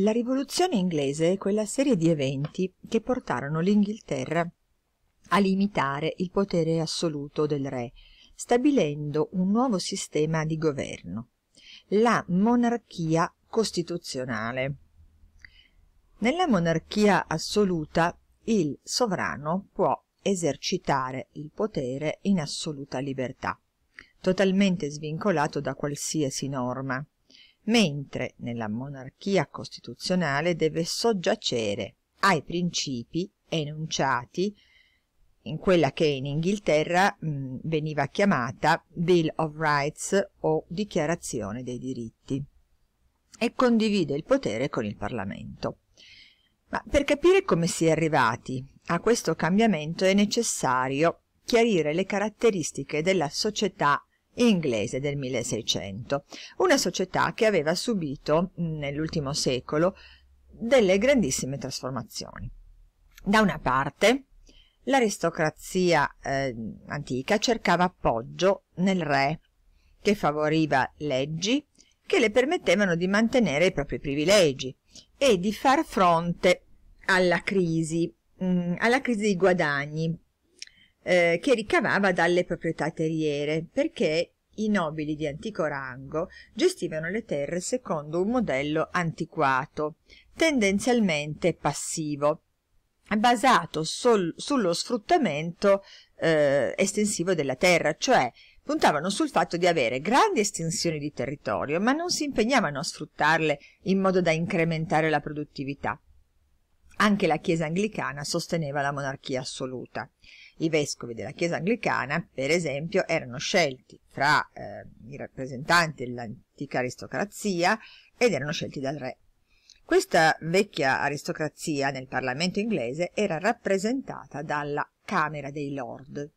La rivoluzione inglese è quella serie di eventi che portarono l'inghilterra a limitare il potere assoluto del re stabilendo un nuovo sistema di governo la monarchia costituzionale nella monarchia assoluta il sovrano può esercitare il potere in assoluta libertà totalmente svincolato da qualsiasi norma mentre nella monarchia costituzionale deve soggiacere ai principi enunciati in quella che in Inghilterra mh, mm, veniva chiamata Bill of Rights o Dichiarazione dei diritti e condivide il potere con il Parlamento. Ma per capire come si è arrivati a questo cambiamento è necessario chiarire le caratteristiche della società inglese del 1600, una società che aveva subito nell'ultimo secolo delle grandissime trasformazioni. Da una parte l'aristocrazia eh, antica cercava appoggio nel re, che favoriva leggi che le permettevano di mantenere i propri privilegi e di far fronte alla crisi, mh, alla crisi dei guadagni eh, che ricavava dalle proprietà terriere, perché i nobili di antico rango gestivano le terre secondo un modello antiquato tendenzialmente passivo basato sol, sullo sfruttamento eh, estensivo della terra, cioè puntavano sul fatto di avere grandi estensioni di territorio, ma non si impegnavano a sfruttarle in modo da incrementare la produttività. Anche la Chiesa anglicana sosteneva la monarchia assoluta. I vescovi della Chiesa anglicana, per esempio, erano scelti fra eh, i rappresentanti dell'antica aristocrazia ed erano scelti dal re. Questa vecchia aristocrazia nel Parlamento inglese era rappresentata dalla Camera dei Lord.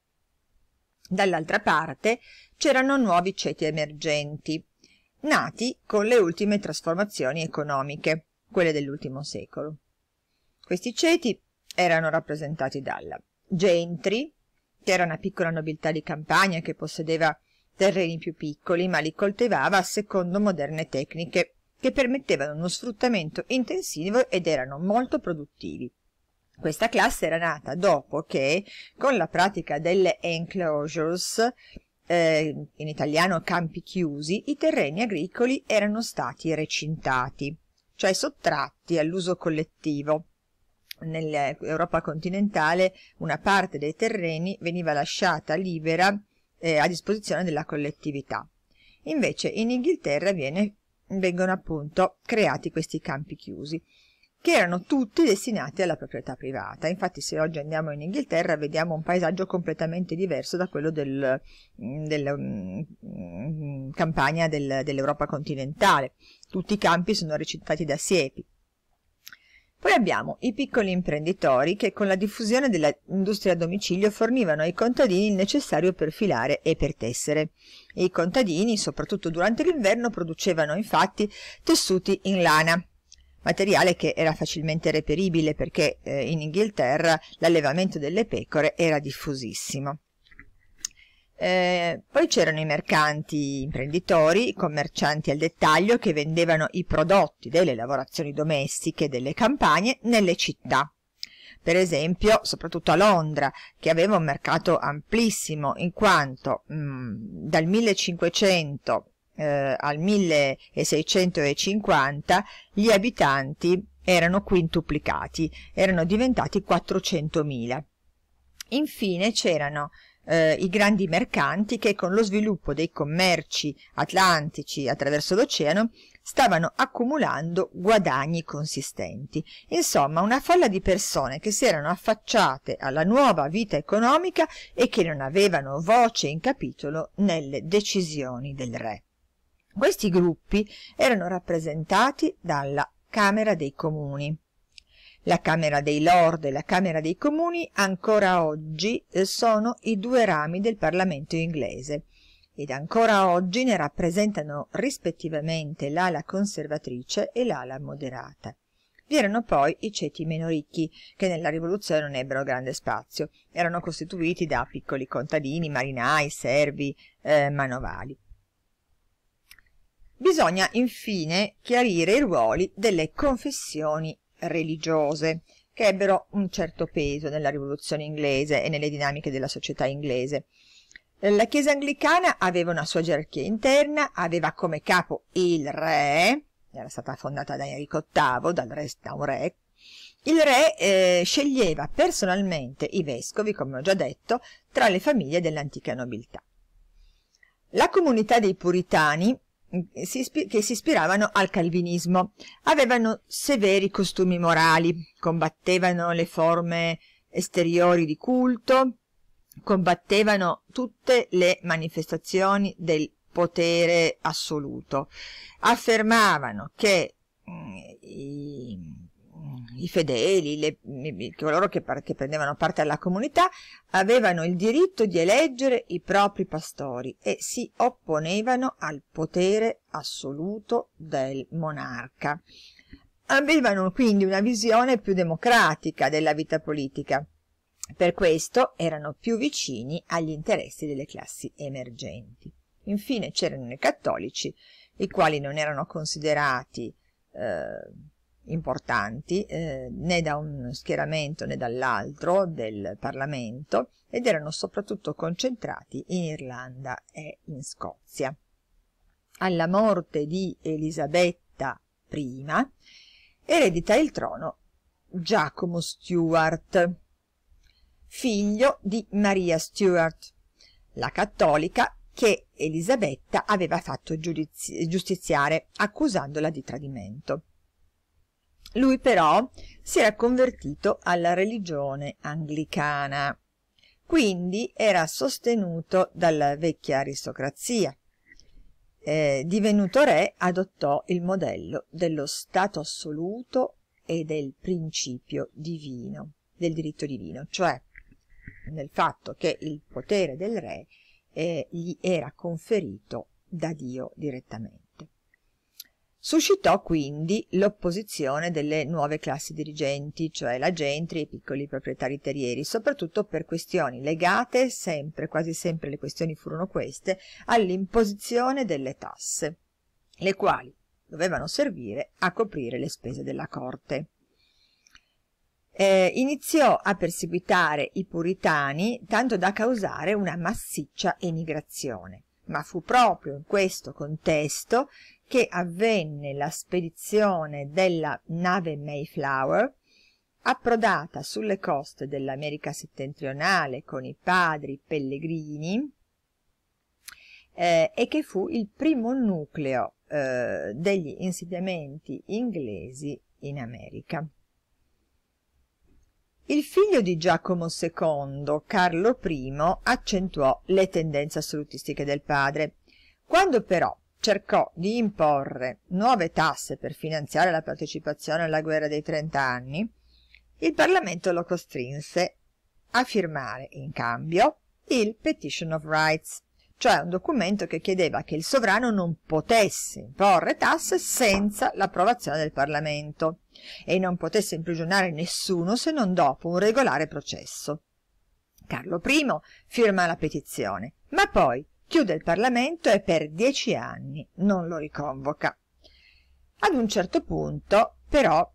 Dall'altra parte c'erano nuovi ceti emergenti, nati con le ultime trasformazioni economiche, quelle dell'ultimo secolo. Questi ceti erano rappresentati dalla gentry, che era una piccola nobiltà di campagna che possedeva terreni più piccoli, ma li coltivava secondo moderne tecniche che permettevano uno sfruttamento intensivo ed erano molto produttivi. Questa classe era nata dopo che, con la pratica delle enclosures, eh, in italiano campi chiusi, i terreni agricoli erano stati recintati, cioè sottratti all'uso collettivo, nell'Europa continentale una parte dei terreni veniva lasciata libera eh, a disposizione della collettività. Invece in Inghilterra viene, vengono appunto creati questi campi chiusi che erano tutti destinati alla proprietà privata. Infatti se oggi andiamo in Inghilterra vediamo un paesaggio completamente diverso da quello del, mm, della um, mm, mm, campagna del, dell'Europa continentale. Tutti i campi sono recintati da siepi. Poi abbiamo i piccoli imprenditori che con la diffusione dell'industria a domicilio fornivano ai contadini il necessario per filare e per tessere. I contadini, soprattutto durante l'inverno, producevano infatti tessuti in lana, materiale che era facilmente reperibile perché eh, in Inghilterra l'allevamento delle pecore era diffusissimo. Eh, poi c'erano i mercanti imprenditori, i commercianti al dettaglio che vendevano i prodotti delle lavorazioni domestiche delle campagne nelle città. Per esempio, soprattutto a Londra, che aveva un mercato amplissimo, in quanto mh, mm, dal 1500 eh, al 1650 gli abitanti erano quintuplicati, erano diventati 400.000. Infine c'erano eh, i grandi mercanti che con lo sviluppo dei commerci atlantici attraverso l'oceano stavano accumulando guadagni consistenti. Insomma, una folla di persone che si erano affacciate alla nuova vita economica e che non avevano voce in capitolo nelle decisioni del re. Questi gruppi erano rappresentati dalla Camera dei Comuni, la camera dei lord e la camera dei comuni ancora oggi eh, sono i due rami del parlamento inglese ed ancora oggi ne rappresentano rispettivamente l'ala conservatrice e l'ala moderata Vi erano poi i ceti meno ricchi che nella rivoluzione non ebbero grande spazio erano costituiti da piccoli contadini marinai, servi eh, manovali bisogna infine chiarire i ruoli delle confessioni religiose che ebbero un certo peso nella rivoluzione inglese e nelle dinamiche della società inglese. La Chiesa anglicana aveva una sua gerarchia interna, aveva come capo il re, era stata fondata da Enrico VIII, dal re, da un re. Il re eh, sceglieva personalmente i vescovi, come ho già detto, tra le famiglie dell'antica nobiltà. La comunità dei puritani che si ispiravano al calvinismo avevano severi costumi morali combattevano le forme esteriori di culto combattevano tutte le manifestazioni del potere assoluto affermavano che mm, i i fedeli, le, coloro che, che prendevano parte alla comunità, avevano il diritto di eleggere i propri pastori e si opponevano al potere assoluto del monarca. Avevano quindi una visione più democratica della vita politica. Per questo erano più vicini agli interessi delle classi emergenti. Infine c'erano i cattolici, i quali non erano considerati eh, importanti eh, né da un schieramento né dall'altro del Parlamento ed erano soprattutto concentrati in Irlanda e in Scozia. Alla morte di Elisabetta I eredita il trono Giacomo Stuart, figlio di Maria Stuart, la cattolica che Elisabetta aveva fatto giustiziare accusandola di tradimento. Lui però si era convertito alla religione anglicana, quindi era sostenuto dalla vecchia aristocrazia. Eh, divenuto re adottò il modello dello Stato assoluto e del principio divino, del diritto divino, cioè nel fatto che il potere del re eh, gli era conferito da Dio direttamente suscitò quindi l'opposizione delle nuove classi dirigenti cioè la gentry e i piccoli proprietari terrieri soprattutto per questioni legate sempre quasi sempre le questioni furono queste all'imposizione delle tasse le quali dovevano servire a coprire le spese della corte eh, iniziò a perseguitare i puritani tanto da causare una massiccia emigrazione ma fu proprio in questo contesto che avvenne la spedizione della nave Mayflower, approdata sulle coste dell'America settentrionale con i padri pellegrini eh, e che fu il primo nucleo eh, degli insediamenti inglesi in America. Il figlio di Giacomo II, Carlo I, accentuò le tendenze assolutistiche del padre. Quando però cercò di imporre nuove tasse per finanziare la partecipazione alla guerra dei trent'anni, il Parlamento lo costrinse a firmare in cambio il Petition of Rights, cioè un documento che chiedeva che il sovrano non potesse imporre tasse senza l'approvazione del Parlamento e non potesse imprigionare nessuno se non dopo un regolare processo. Carlo I firma la petizione, ma poi chiude il Parlamento e per dieci anni non lo riconvoca. Ad un certo punto, però,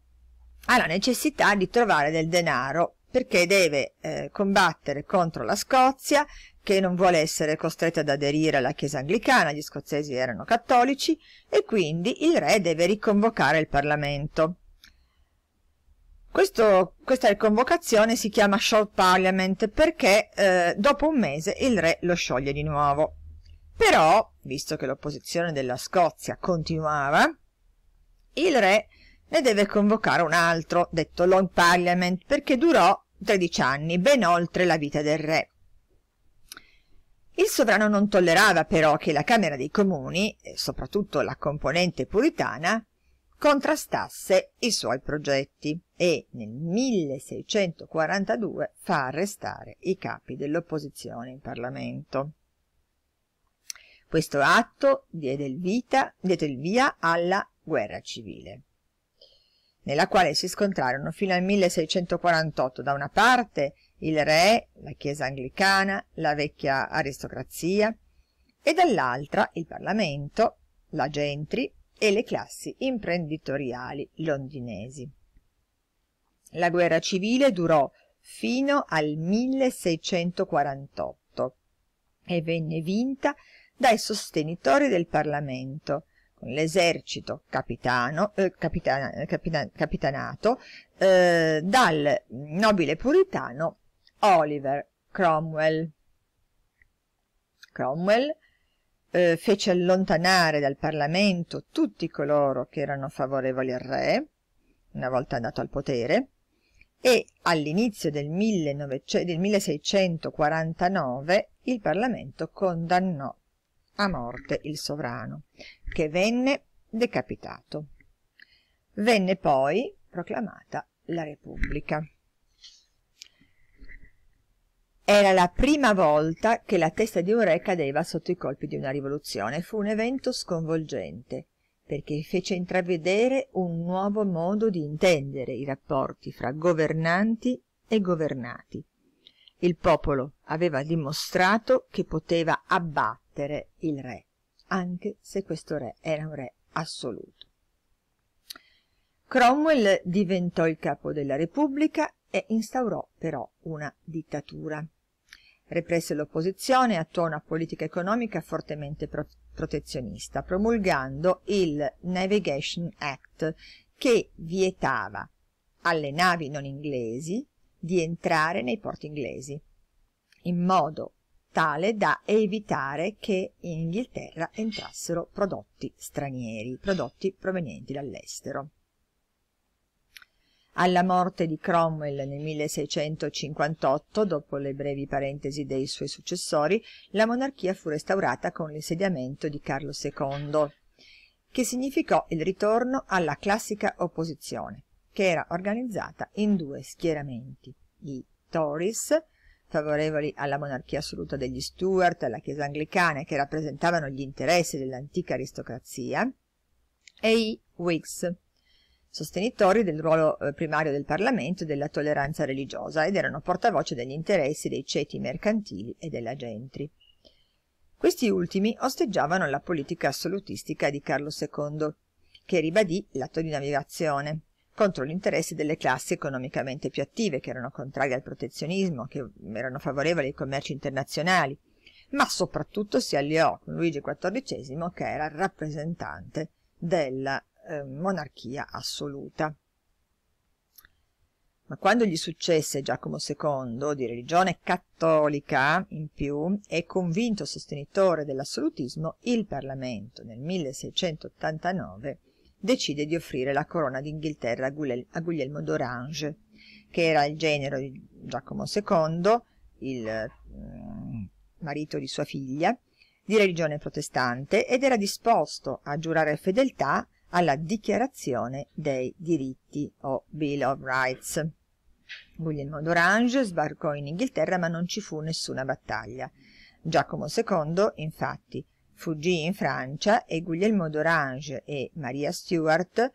ha la necessità di trovare del denaro perché deve eh, combattere contro la Scozia, che non vuole essere costretta ad aderire alla Chiesa anglicana, gli scozzesi erano cattolici, e quindi il re deve riconvocare il Parlamento. Questo, questa riconvocazione si chiama Short Parliament perché eh, dopo un mese il re lo scioglie di nuovo. Però, visto che l'opposizione della Scozia continuava, il re ne deve convocare un altro, detto Long Parliament, perché durò 13 anni, ben oltre la vita del re. Il sovrano non tollerava però che la Camera dei Comuni, e soprattutto la componente puritana, contrastasse i suoi progetti e nel 1642 fa arrestare i capi dell'opposizione in Parlamento. Questo atto diede il, vita, diede il via alla guerra civile, nella quale si scontrarono fino al 1648 da una parte il re, la chiesa anglicana, la vecchia aristocrazia e dall'altra il Parlamento, la gentry e le classi imprenditoriali londinesi. La guerra civile durò fino al 1648 e venne vinta dai sostenitori del Parlamento, con l'esercito eh, capitana, eh, capitana, capitanato eh, dal nobile puritano Oliver Cromwell. Cromwell eh, fece allontanare dal Parlamento tutti coloro che erano favorevoli al re, una volta andato al potere, e all'inizio del, del 1649 il Parlamento condannò a morte il sovrano, che venne decapitato. Venne poi proclamata la Repubblica. Era la prima volta che la testa di un re cadeva sotto i colpi di una rivoluzione. Fu un evento sconvolgente, perché fece intravedere un nuovo modo di intendere i rapporti fra governanti e governati. Il popolo aveva dimostrato che poteva abbattere battere il re, anche se questo re era un re assoluto. Cromwell diventò il capo della Repubblica e instaurò però una dittatura. Represse l'opposizione e attuò una politica economica fortemente pro protezionista, promulgando il Navigation Act che vietava alle navi non inglesi di entrare nei porti inglesi, in modo tale da evitare che in Inghilterra entrassero prodotti stranieri, prodotti provenienti dall'estero. Alla morte di Cromwell nel 1658, dopo le brevi parentesi dei suoi successori, la monarchia fu restaurata con l'insediamento di Carlo II, che significò il ritorno alla classica opposizione, che era organizzata in due schieramenti, i Tories, favorevoli alla monarchia assoluta degli Stuart, alla Chiesa anglicana, che rappresentavano gli interessi dell'antica aristocrazia, e i Whigs, sostenitori del ruolo eh, primario del Parlamento e della tolleranza religiosa ed erano portavoce degli interessi dei ceti mercantili e della gentry. Questi ultimi osteggiavano la politica assolutistica di Carlo II, che ribadì l'atto di navigazione, contro l'interesse delle classi economicamente più attive, che erano contrarie al protezionismo, che erano favorevoli ai commerci internazionali, ma soprattutto si alleò con Luigi XIV, che era rappresentante della eh, monarchia assoluta. Ma quando gli successe Giacomo II, di religione cattolica in più e convinto sostenitore dell'assolutismo, il Parlamento nel 1689 decide di offrire la corona d'Inghilterra a Guglielmo d'Orange, che era il genero di Giacomo II, il mm, marito di sua figlia, di religione protestante ed era disposto a giurare fedeltà alla Dichiarazione dei diritti o Bill of Rights. Guglielmo d'Orange sbarcò in Inghilterra ma non ci fu nessuna battaglia. Giacomo II, infatti, Fuggì in Francia e Guglielmo d'Orange e Maria Stuart,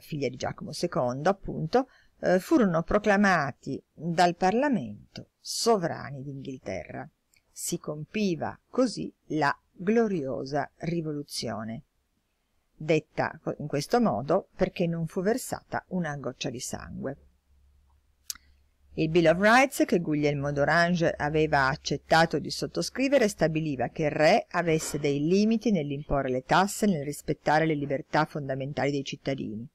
figlia di Giacomo II, appunto, eh, furono proclamati dal Parlamento sovrani d'Inghilterra. Si compiva così la gloriosa rivoluzione, detta in questo modo perché non fu versata una goccia di sangue. Il Bill of Rights che Guglielmo d'Orange aveva accettato di sottoscrivere stabiliva che il re avesse dei limiti nell'imporre le tasse e nel rispettare le libertà fondamentali dei cittadini.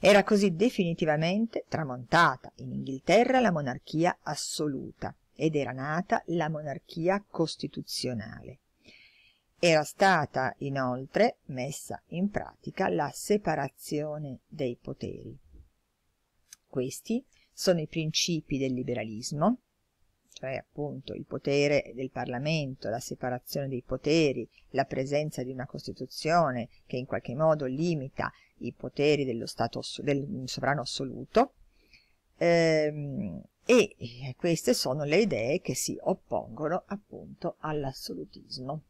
Era così definitivamente tramontata in Inghilterra la monarchia assoluta ed era nata la monarchia costituzionale. Era stata inoltre messa in pratica la separazione dei poteri. Questi sono i principi del liberalismo, cioè appunto il potere del Parlamento, la separazione dei poteri, la presenza di una Costituzione che in qualche modo limita i poteri dello stato, del sovrano assoluto, ehm, e queste sono le idee che si oppongono appunto all'assolutismo.